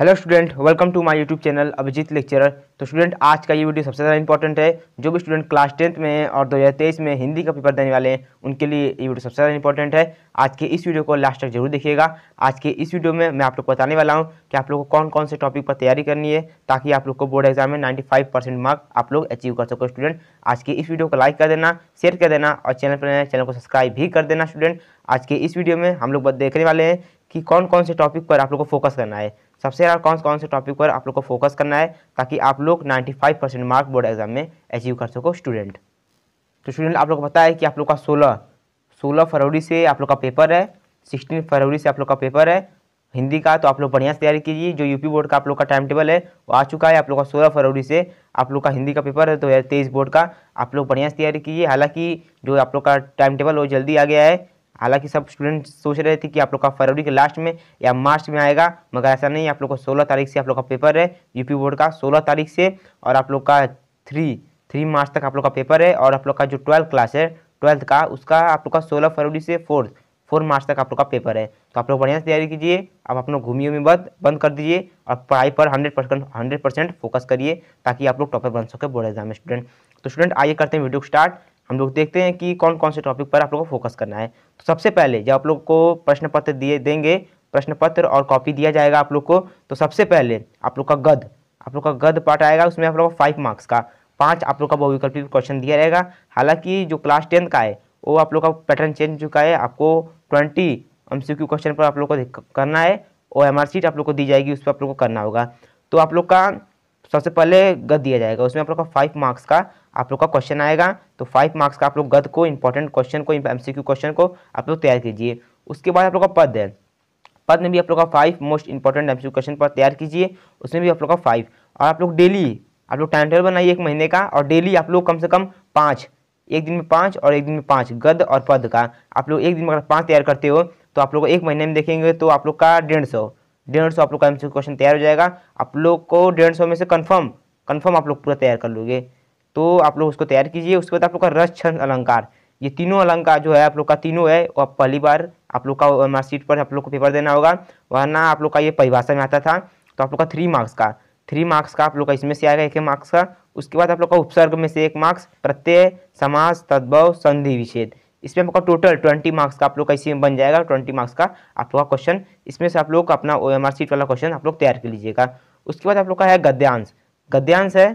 hello student welcome to my YouTube channel Abhijeet lecturer तो student आज का ये वीडियो सबसे ज़्यादा इंपॉर्टेंट है जो भी स्टूडेंट क्लास टेंथ में है और 2023 में हिंदी का पेपर देने वाले हैं उनके लिए ये वीडियो सबसे ज़्यादा इंपॉर्टेंट है आज के इस वीडियो को लास्ट तक जरूर देखिएगा आज के इस वीडियो में मैं आप लोग को बताने वाला हूँ कि आप लोग को कौन कौन से टॉपिक पर तैयारी करनी है ताकि आप लोग को बोर्ड एग्जाम में नाइन्टी मार्क आप लोग अचीव कर सको स्टूडेंट आज के इस वीडियो को लाइक कर देना शेयर कर देना और चैनल पर चैनल को सब्सक्राइब भी कर देना स्टूडेंट आज के इस वीडियो में हम लोग देखने वाले हैं कि कौन कौन से टॉपिक पर आप लोग को फोकस करना है सबसे ज़्यादा कौन कौन से टॉपिक पर आप लोग को फोकस करना है ताकि आप लोग 95 परसेंट मार्क बोर्ड एग्जाम में अचीव कर सको स्टूडेंट तो स्टूडेंट आप लोग को पता है कि आप लोग का सोलह सोलह फरवरी से आप लोग का पेपर है सिक्सटीन फरवरी से आप लोग का पेपर है हिंदी का तो आप लोग बढ़िया से तैयारी कीजिए जो यूपी बोर्ड का आप लोग का टाइम टेबल है वो आ चुका है आप लोग का सोलह फरवरी से आप लोग का हिंदी का पेपर है दो हज़ार तेईस बोर्ड का आप लोग बढ़िया से तैयारी कीजिए हालांकि जो आप लोग का टाइम टेबल वो जल्दी आ गया है हालांकि सब स्टूडेंट सोच रहे थे कि आप लोग का फरवरी के लास्ट में या मार्च में आएगा मगर ऐसा नहीं आप लोग को सोलह तारीख से आप लोग का पेपर है यूपी बोर्ड का सोलह तारीख से और आप लोग का थ्री थ्री मार्च तक आप लोग का पेपर है और आप लोग का जो ट्वेल्थ क्लास है ट्वेल्थ का उसका आप लोग का सोलह फरवरी से फोर्थ फोर मार्च तक आप लोग का पेपर है तो आप लोग बढ़िया से तैयारी कीजिए आप अपने घूमियों में बंद बंद कर दीजिए और पढ़ाई पर hundred percent hundred percent focus करिए ताकि आप लोग टॉपर बन सके बोर्ड एग्जाम स्टूडेंट तो स्टूडेंट आइए करते हैं वीडियो स्टार्ट हम लोग देखते हैं कि कौन कौन से टॉपिक पर आप लोगों को फोकस करना है तो सबसे पहले जब आप लोग को प्रश्न पत्र दिए देंगे प्रश्न पत्र और कॉपी दिया जाएगा आप लोग को तो सबसे पहले आप लोग का गद आप लोग का गद पार्ट आएगा उसमें आप लोग को फाइव मार्क्स का पाँच आप लोग का बहुविकल्पी क्वेश्चन दिया जाएगा हालांकि जो क्लास टेंथ का है वो आप लोग का पैटर्न चेंज चुका है आपको ट्वेंटी एम क्वेश्चन पर आप लोग को करना है और एम आप लोग को दी जाएगी उस पर आप लोग को करना होगा तो आप लोग का सबसे पहले गद दिया जाएगा उसमें आप लोग का फाइव मार्क्स का आप लोग का क्वेश्चन आएगा तो फाइव मार्क्स का आप लोग गद को इंपॉर्टेंट क्वेश्चन को एमसीक्यू क्वेश्चन को आप लोग तैयार कीजिए उसके बाद आप लोग का पद है पद में भी आप लोग का five most important Q question पर तैयार कीजिए उसमें भी आप लोग का फाइव और आप लोग डेली आप लोग टाइम टेबल बनाइए एक महीने का और डेली आप लोग कम से कम पाँच एक दिन में पाँच और एक दिन में पाँच गद और पद का आप लोग एक दिन में अगर पाँच तैयार करते हो तो आप लोग एक महीने में देखेंगे तो आप लोग का डेढ़ सौ डेढ़ सौ आप लोग का एमसीक्यू क्वेश्चन तैयार हो जाएगा आप लोग को डेढ़ सौ में से कंफर्म कंफर्म आप लोग पूरा तैयार कर लोगे तो आप लोग उसको तैयार कीजिए उसके बाद आप लोग का रस छंद अलंकार ये तीनों अलंकार जो है आप लोग का तीनों है आप पहली बार आप लोग का मार्कशीट पर आप लोग को पेपर देना होगा वरना आप लोग का ये परिभाषा में आता था तो आप लोग का थ्री मार्क्स का थ्री मार्क्स का आप लोग का इसमें से आएगा एक मार्क्स का उसके बाद आप लोग का उपसर्ग में से एक मार्क्स प्रत्यय समास तद्भव संधि विच्छेद इसमें आपका टोटल ट्वेंटी मार्क्स का आप लोग का इसी में बन जाएगा ट्वेंटी मार्क्स का आप लोग का क्वेश्चन इसमें से आप लोग अपना ओ एम सीट वाला क्वेश्चन आप लोग तैयार कर लीजिएगा उसके बाद आप लोग का है गद्यांश गद्यांश है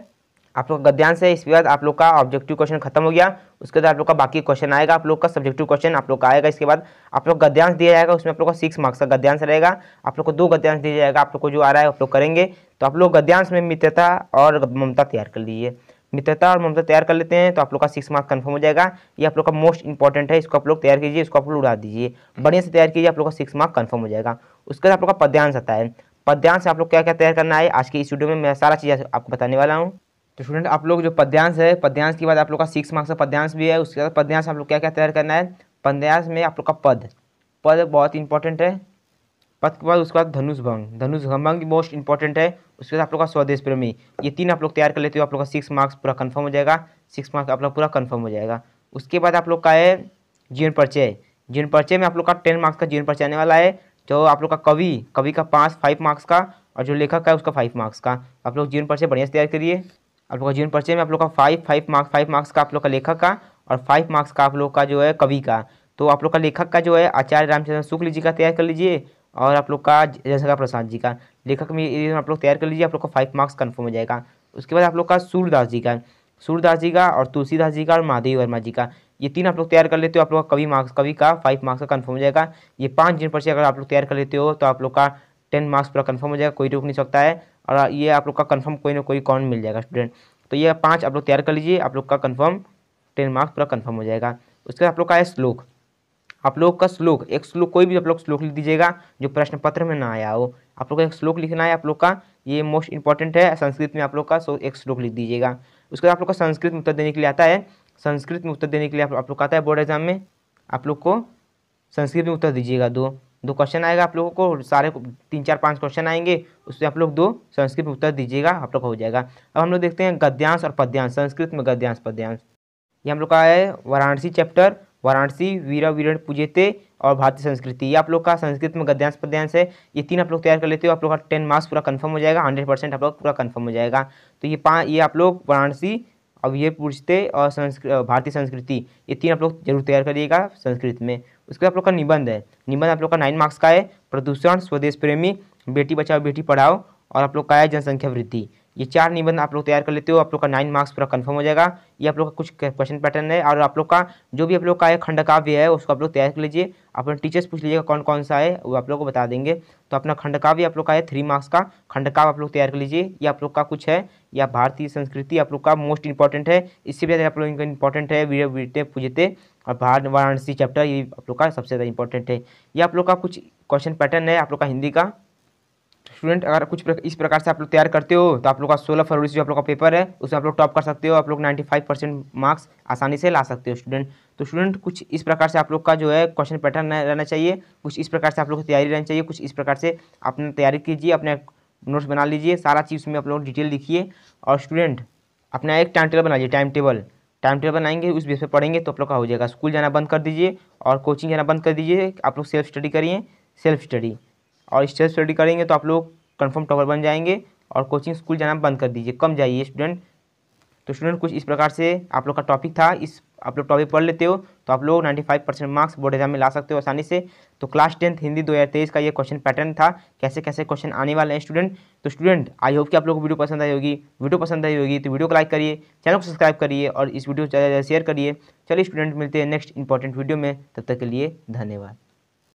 आप लोग का गद्यांश है इसके बाद आप लोग का ऑब्जेक्टिव क्वेश्चन खत्म हो गया उसके बाद आप लोग का बाकी क्वेश्चन आएगा आप लोग का सब्जेक्टिव क्वेश्चन आप लोग का आएगा इसके बाद आप लोग गद्यांश दिया जाएगा उसमें आप लोग का सिक्स मार्क्स का गद्यांश रहेगा आप लोग को दो गद्यांश दिया जाएगा आप लोग को जो आ रहा है आप लोग करेंगे तो आप लोग गद्यांश में मित्रता और ममता तैयार कर लीजिए नित्यता और ममता तैयार कर लेते हैं तो आप लोग का सिक्स मार्क्स कन्फर्म हो जाएगा ये आप लोग का मोस्ट इंपॉर्टेंट है इसको आप लोग तैयार कीजिए इसको आप लोग उड़ा दीजिए बढ़िया से तैयार कीजिए आप लोग का सिक्स मार्क्स कन्फर्म हो जाएगा उसके बाद आप लोग का पद्यांश आता है पद्यांश आप लोग क्या क्या तैयार करना है आज की इस वीडियो में मैं सारा चीज़ आपको बताने वाला हूँ तो स्टूडेंट आप लोग जो पद्यांश है पद्यांश के बाद आप लोग का सिक्स मार्क्स का पद्यांश भी है उसके बाद पद्यांश आप लोग क्या क्या तैयार करना है पद्यांश में आप लोग का पद पद बहुत इंपॉर्टेंट है बाद के बाद उसके बाद धनुष भंग धनुष भंग मोस्ट इंपॉर्टेंट है उसके बाद आप लोग का स्वदेश प्रेमी ये तीन आप लोग तैयार कर लेते हो आप लोग का सिक्स मार्क्स पूरा कन्फर्म हो जाएगा सिक्स मार्क्स आप लोग पूरा कन्फर्म हो जाएगा उसके बाद आप लोग का है जीवन परिचय जीवन परिचय में आप लोग का टेन मार्क्स का जीवन परिचय आने वाला है जो आप लोग का कवि कवि का पाँच फाइव मार्क्स का और जो लेखक है उसका फाइव मार्क्स का आप लोग जीवन परिचय बढ़िया से तैयार करिए आप लोग का जीवन परिचय में आप लोग का five five marks five marks का आप लोग का लेखक का और फाइव मार्क्स का आप लोग का जो है कवि का तो आप लोग का लेखक का जो है आचार्य रामचंद्र शुक्ल जी का तैयार कर लीजिए और आप लोग का जैसा प्रसाद जी का लेखक में आप लोग तैयार कर लीजिए आप लोग का फाइव मार्क्स कन्फर्म हो जाएगा उसके बाद आप लोग का सूरदास जी का सूरदास जी का और तुलसीदास जी का और महादेव वर्मा जी का ये तीन आप लोग तैयार कर लेते हो आप लोग का कवि मार्क्स कवि का फाइव मार्क्स का कन्फर्म हो जाएगा ये पाँच जिन से अगर आप लोग तैयार कर लेते हो तो आप लोग का टेन मार्क्स पूरा कन्फर्म हो जाएगा कोई रोक नहीं सकता है और ये आप लोग का कन्फर्म कोई ना कोई कौन मिल जाएगा स्टूडेंट तो ये पाँच आप लोग तैयार कर लीजिए आप लोग का कन्फर्म टेन मार्क्स पूरा कन्फर्म हो जाएगा उसके बाद आप लोग का है श्लोक आप लोग का श्लोक एक श्लोक कोई भी आप लोग श्लोक लिख दीजिएगा जो प्रश्न पत्र में ना आया हो आप लोग का एक श्लोक लिखना है आप लोग का ये मोस्ट इंपॉर्टेंट है संस्कृत में आप लोग का सो एक श्लोक लिख दीजिएगा उसके बाद आप लोग का संस्कृत में उत्तर देने के लिए आता है संस्कृत में उत्तर देने के लिए आप लोग का आता है बोर्ड एग्जाम में आप लोग को संस्कृत में उत्तर दीजिएगा दो दो क्वेश्चन आएगा आप लोगों को सारे तीन चार पाँच क्वेश्चन आएंगे उसमें आप लोग दो संस्कृत में उत्तर दीजिएगा आप लोग का हो जाएगा अब हम लोग देखते हैं गद्यांश और पद्यांश संस्कृत में गद्यांश पद्यांश ये हम लोग का है वाराणसी चैप्टर वाराणसी वीरा वीरण पूजेते और भारतीय संस्कृति ये आप लोग का संस्कृत में गद्यांश पद्यांश है ये तीन आप लोग तैयार कर लेते हो आप लोग का टेन मार्क्स पूरा कंफर्म हो जाएगा हंड्रेड परसेंट आप लोग पूरा कंफर्म हो जाएगा तो ये पाँच ये आप लोग वाराणसी अब ये पूछते और संस्कृत भारतीय संस्कृति ये तीन आप लोग जरूर तैयार करिएगा संस्कृत में उसके बाद आप लोग का निबंध है निबंध आप लोग का नाइन मार्क्स का है प्रदूषण स्वदेश प्रेमी बेटी बचाओ बेटी पढ़ाओ और आप लोग का है जनसंख्या वृद्धि ये चार निबंध आप लोग तैयार कर लेते हो आप लोग का नाइन मार्क्स पूरा कंफर्म हो जाएगा ये आप लोग का कुछ क्वेश्चन पैटर्न है और आप लोग का जो भी आप लोग का है खंडकाव्य है उसको आप लोग तैयार कर लीजिए अपने टीचर्स पूछ लीजिएगा कौन कौन सा है वो आप लोग को बता देंगे तो अपना खंडकाव्य आप लोग का है थ्री मार्क्स का काव्य आप लोग तैयार कर लीजिए ये आप लोग का कुछ है या भारतीय संस्कृति आप लोग का मोस्ट इंपॉर्टेंट है इससे भी ज़्यादा आप लोग का इंपॉर्टेंट है वीर वीरते पूजते और भारत वाराणसी चैप्टर ये आप लोग का सबसे ज़्यादा इंपॉर्टेंट है ये आप लोग का कुछ क्वेश्चन पैटर्न है आप लोग का हिंदी का स्टूडेंट अगर कुछ प्रक, इस प्रकार से आप लोग तैयार करते हो तो आप लोग का सोलह फरवरी से जो आप लोग का पेपर है उसमें आप लोग टॉप कर सकते हो आप लोग नाइन्टी फाइव परसेंट मार्क्स आसानी से ला सकते हो स्टूडेंट तो स्टूडेंट कुछ इस प्रकार से आप लोग का जो है क्वेश्चन पैटर्न रहना चाहिए कुछ इस प्रकार से आप लोग की तैयारी रहनी चाहिए कुछ इस प्रकार से अपने तैयारी कीजिए अपने नोट्स बना लीजिए सारा चीज़ उसमें आप लोग डिटेल लिखिए और स्टूडेंट अपना एक टाइम टेबल बनाइए टाइम टेबल टाइम टेबल बनाएंगे उस बेस पर पढ़ेंगे तो आप लोग का हो जाएगा स्कूल जाना बंद कर दीजिए और कोचिंग जाना बंद कर दीजिए आप लोग सेल्फ स्टडी करिए सेल्फ स्टडी और स्टेज स्टडी करेंगे तो आप लोग कन्फर्म टॉपर बन जाएंगे और कोचिंग स्कूल जाना बंद कर दीजिए कम जाइए स्टूडेंट तो स्टूडेंट कुछ इस प्रकार से आप लोग का टॉपिक था इस आप लोग टॉपिक पढ़ लेते हो तो आप लोग 95 परसेंट मार्क्स बोर्ड एग्जाम में ला सकते हो आसानी से तो क्लास टेंथ हिंदी 2023 का ये क्वेश्चन पैटर्न था कैसे कैसे क्वेश्चन आने वाले हैं स्टूडेंट तो स्टूडेंट आई होप कि आप लोग को वीडियो पसंद आई होगी वीडियो पसंद आई होगी तो वीडियो को लाइक करिए चैनल को सब्सक्राइब करिए और इस वीडियो को ज़्यादा ज़्यादा शेयर करिए चलिए स्टूडेंट मिलते हैं नेक्स्ट इंपॉर्टेंट वीडियो में तब तक के लिए धन्यवाद